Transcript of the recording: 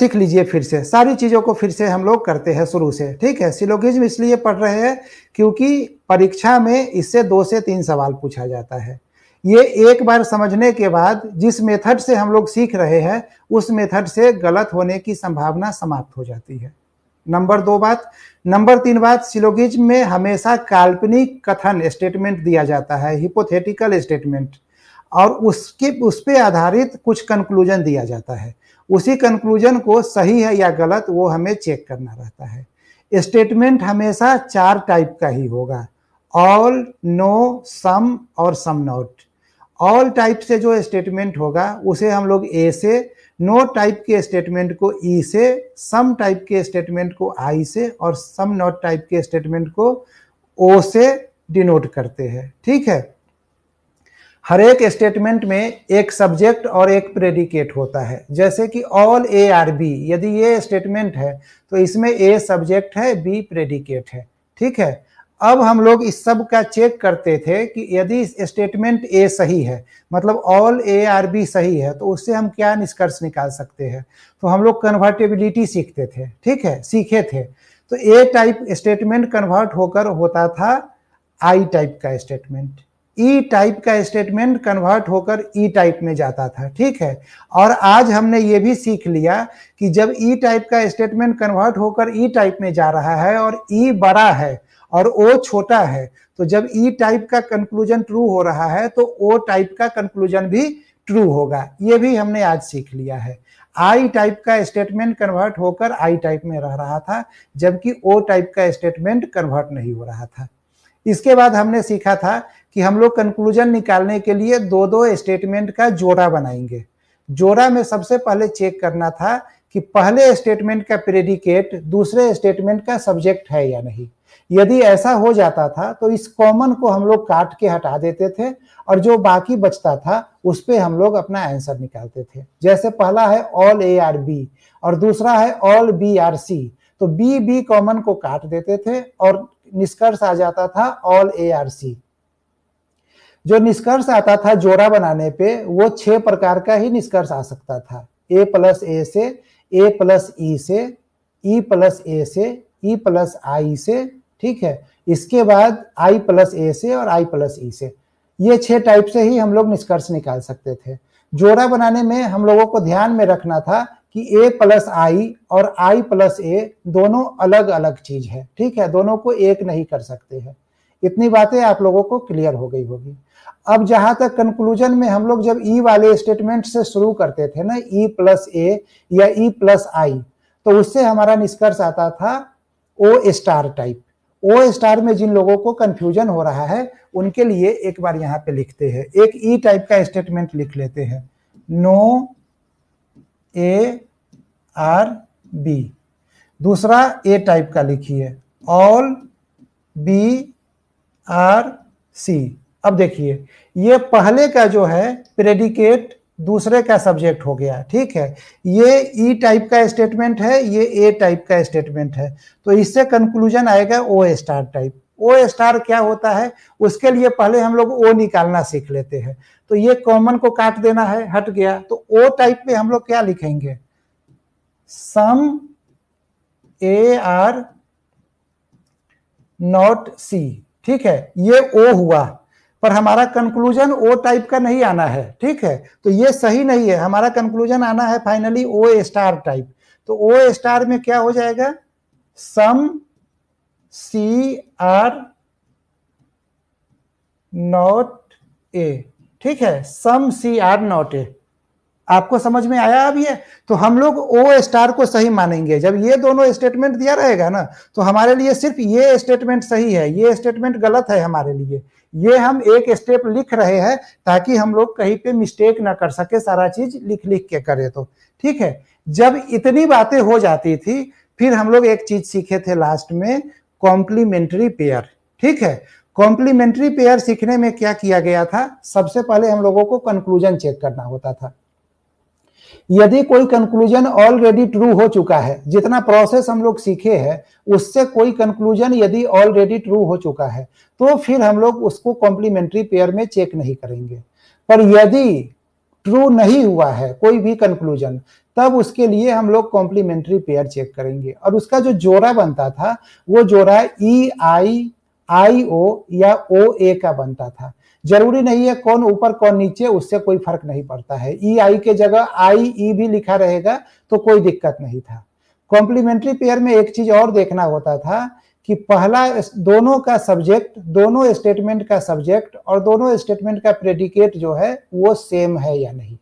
सीख लीजिए फिर से सारी चीज़ों को फिर से हम लोग करते हैं शुरू से ठीक है सिलोगिज्म इसलिए पढ़ रहे हैं क्योंकि परीक्षा में इससे दो से तीन सवाल पूछा जाता है ये एक बार समझने के बाद जिस मेथड से हम लोग सीख रहे हैं उस मेथड से गलत होने की संभावना समाप्त हो जाती है नंबर दो बात नंबर तीन बात सिलोगिज्म में हमेशा काल्पनिक कथन स्टेटमेंट दिया जाता है हिपोथेटिकल स्टेटमेंट और उसके उस पर आधारित कुछ कंक्लूजन दिया जाता है उसी कंक्लूजन को सही है या गलत वो हमें चेक करना रहता है स्टेटमेंट हमेशा चार टाइप का ही होगा ऑल नो सम और सम नॉट ऑल टाइप से जो स्टेटमेंट होगा उसे हम लोग ए से नो no टाइप के स्टेटमेंट को ई e से सम टाइप के स्टेटमेंट को आई से और सम नॉट टाइप के स्टेटमेंट को ओ से डिनोट करते हैं ठीक है हर एक स्टेटमेंट में एक सब्जेक्ट और एक प्रेडिकेट होता है जैसे कि ऑल ए आर बी यदि ये स्टेटमेंट है तो इसमें ए सब्जेक्ट है बी प्रेडिकेट है ठीक है अब हम लोग इस सब का चेक करते थे कि यदि स्टेटमेंट ए सही है मतलब ऑल ए आर बी सही है तो उससे हम क्या निष्कर्ष निकाल सकते हैं तो हम लोग कन्वर्टेबिलिटी सीखते थे ठीक है सीखे थे तो ए टाइप स्टेटमेंट कन्वर्ट होकर होता था आई टाइप का स्टेटमेंट ई e टाइप का स्टेटमेंट कन्वर्ट होकर ई e टाइप में जाता था ठीक है और आज हमने ये भी सीख लिया कि जब ई e टाइप का स्टेटमेंट कन्वर्ट होकर ई टाइप में जा रहा है और ई बड़ा है और ओ छोटा है तो जब ई टाइप का कंक्लूजन ट्रू हो रहा है तो ओ टाइप का कंक्लूजन भी ट्रू होगा ये भी हमने आज सीख लिया है आई टाइप का स्टेटमेंट कन्वर्ट होकर आई टाइप में रह रहा था जबकि ओ टाइप का स्टेटमेंट कन्वर्ट नहीं हो रहा था इसके बाद हमने सीखा था कि हम लोग कंक्लूजन निकालने के लिए दो दो स्टेटमेंट का जोड़ा बनाएंगे जोड़ा में सबसे पहले चेक करना था कि पहले स्टेटमेंट का प्रेडिकेट दूसरे स्टेटमेंट का सब्जेक्ट है या नहीं यदि ऐसा हो जाता था तो इस कॉमन को हम लोग काट के हटा देते थे और जो बाकी बचता था उस पर हम लोग अपना आंसर निकालते थे जैसे पहला है ऑल ए आर बी और दूसरा है ऑल बी आर सी तो बी बी कॉमन को काट देते थे और निष्कर्ष आ जाता था ऑल ए आर सी जो निष्कर्ष आता था जोड़ा बनाने पे वो छह प्रकार का ही निष्कर्ष आ सकता था ए प्लस ए से ए प्लस ई से ई प्लस ए से ई प्लस आई से ठीक है इसके बाद आई प्लस ए से और आई प्लस ई से ये छह टाइप से ही हम लोग निष्कर्ष निकाल सकते थे जोड़ा बनाने में हम लोगों को ध्यान में रखना था कि ए प्लस आई और आई प्लस ए दोनों अलग अलग चीज है ठीक है दोनों को एक नहीं कर सकते हैं इतनी बातें आप लोगों को क्लियर हो गई होगी अब जहां तक कंक्लूजन में हम लोग जब ई e वाले स्टेटमेंट से शुरू करते थे ना ई प्लस ए या ई प्लस आई तो उससे हमारा निष्कर्ष आता था O star type O star में जिन लोगों को कंफ्यूजन हो रहा है उनके लिए एक बार यहाँ पे लिखते हैं एक ई e टाइप का स्टेटमेंट लिख लेते हैं नो ए आर बी दूसरा ए टाइप का लिखिए ऑल बी आर सी अब देखिए ये पहले का जो है प्रेडिकेट दूसरे का सब्जेक्ट हो गया ठीक है ये ई e टाइप का स्टेटमेंट है ये ए टाइप का स्टेटमेंट है तो इससे कंक्लूजन आएगा O star type O star क्या होता है उसके लिए पहले हम लोग ओ निकालना सीख लेते हैं तो ये कॉमन को काट देना है हट गया तो ओ टाइप में हम लोग क्या लिखेंगे सम ए आर नॉट सी ठीक है ये ओ हुआ पर हमारा कंक्लूजन ओ टाइप का नहीं आना है ठीक है तो ये सही नहीं है हमारा कंक्लूजन आना है फाइनली ओ स्टार टाइप तो ओ स्टार में क्या हो जाएगा सम सी आर नॉट ए ठीक है सम सी आर नॉट ए आपको समझ में आया अब ये तो हम लोग ओ स्टार को सही मानेंगे जब ये दोनों स्टेटमेंट दिया रहेगा ना तो हमारे लिए सिर्फ ये स्टेटमेंट सही है ये स्टेटमेंट गलत है हमारे लिए ये हम एक स्टेप लिख रहे हैं ताकि हम लोग कहीं पे मिस्टेक ना कर सके सारा चीज लिख लिख के करे तो ठीक है जब इतनी बातें हो जाती थी फिर हम लोग एक चीज सीखे थे लास्ट में कॉम्प्लीमेंट्री पेयर ठीक है कॉम्प्लीमेंट्री पेयर सीखने में क्या किया गया था सबसे पहले हम लोगों को कंक्लूजन चेक करना होता था यदि कोई कंक्लूजन ऑलरेडी ट्रू हो चुका है जितना प्रोसेस हम लोग सीखे हैं उससे कोई कंक्लूजन यदि ऑलरेडी ट्रू हो चुका है तो फिर हम लोग उसको कॉम्प्लीमेंट्री पेयर में चेक नहीं करेंगे पर यदि ट्रू नहीं हुआ है कोई भी कंक्लूजन तब उसके लिए हम लोग कॉम्प्लीमेंट्री पेयर चेक करेंगे और उसका जो जोड़ा बनता था वो जोड़ा ई आई आई ओ या ओ ए का बनता था जरूरी नहीं है कौन ऊपर कौन नीचे उससे कोई फर्क नहीं पड़ता है ई e, आई के जगह आई ई e भी लिखा रहेगा तो कोई दिक्कत नहीं था कॉम्प्लीमेंट्री पेयर में एक चीज और देखना होता था कि पहला दोनों का सब्जेक्ट दोनों स्टेटमेंट का सब्जेक्ट और दोनों स्टेटमेंट का प्रेडिकेट जो है वो सेम है या नहीं